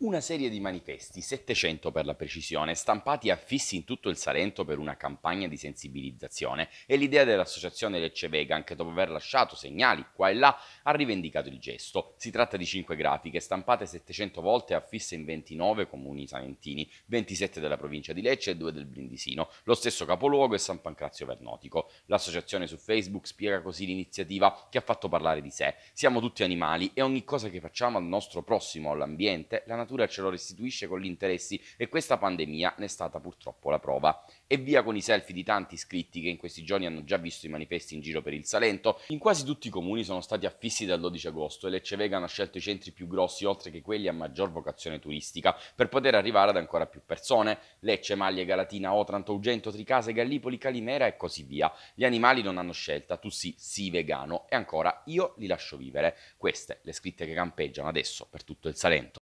una serie di manifesti, 700 per la precisione, stampati e affissi in tutto il Salento per una campagna di sensibilizzazione e l'idea dell'associazione Lecce Vegan che dopo aver lasciato segnali qua e là ha rivendicato il gesto. Si tratta di 5 grafiche stampate 700 volte e affisse in 29 comuni salentini, 27 della provincia di Lecce e 2 del Brindisino. Lo stesso capoluogo è San Pancrazio Vernotico. L'associazione su Facebook spiega così l'iniziativa che ha fatto parlare di sé. Siamo tutti animali e ogni cosa che facciamo al nostro prossimo, all'ambiente, la natura natura ce lo restituisce con gli interessi e questa pandemia ne è stata purtroppo la prova. E via con i selfie di tanti iscritti che in questi giorni hanno già visto i manifesti in giro per il Salento. In quasi tutti i comuni sono stati affissi dal 12 agosto e Lecce Vegan ha scelto i centri più grossi oltre che quelli a maggior vocazione turistica per poter arrivare ad ancora più persone. Lecce, Maglie, Galatina, Otranto, Ugento, Tricase, Gallipoli, Calimera e così via. Gli animali non hanno scelta, tu sì, sì vegano e ancora io li lascio vivere. Queste le scritte che campeggiano adesso per tutto il Salento.